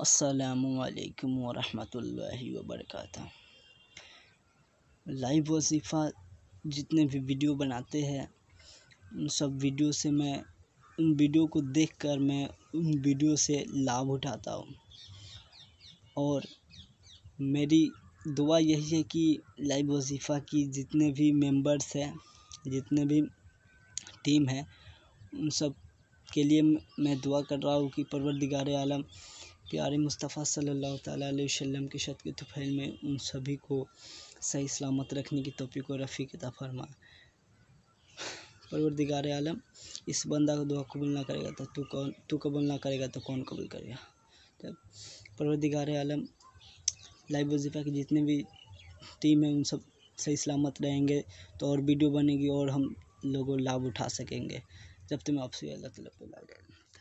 असलकम वरहि वबरक लाइव वजीफ़ा जितने भी वीडियो बनाते हैं उन सब वीडियो से मैं उन वीडियो को देखकर मैं उन वीडियो से लाभ उठाता हूँ और मेरी दुआ यही है कि लाइव वजीफ़ा की जितने भी मेंबर्स हैं जितने भी टीम है उन सब के लिए मैं दुआ कर रहा हूँ कि परवरदिगार आलम प्यारे मुस्तफ़ा सल्लल्लाहु अलैहि वसल्लम की शत के तुफ़ैल में उन सभी को सही सलामत रखने की तोफ़ी को रफ़ी अता फरमा परवरदिगार आलम इस बंदा को दुआ कबूल ना करेगा तो तू कौन तू कबूल ना करेगा तो कौन कबूल करेगा तब परवरदिगार आलम लाइव वजीफ़ा की जितनी भी टीम है उन सब सही सलामत रहेंगे तो और वीडियो बनेगी और हम लोगों लाभ उठा सकेंगे जब तुम्हें आपसे अल्लाह तला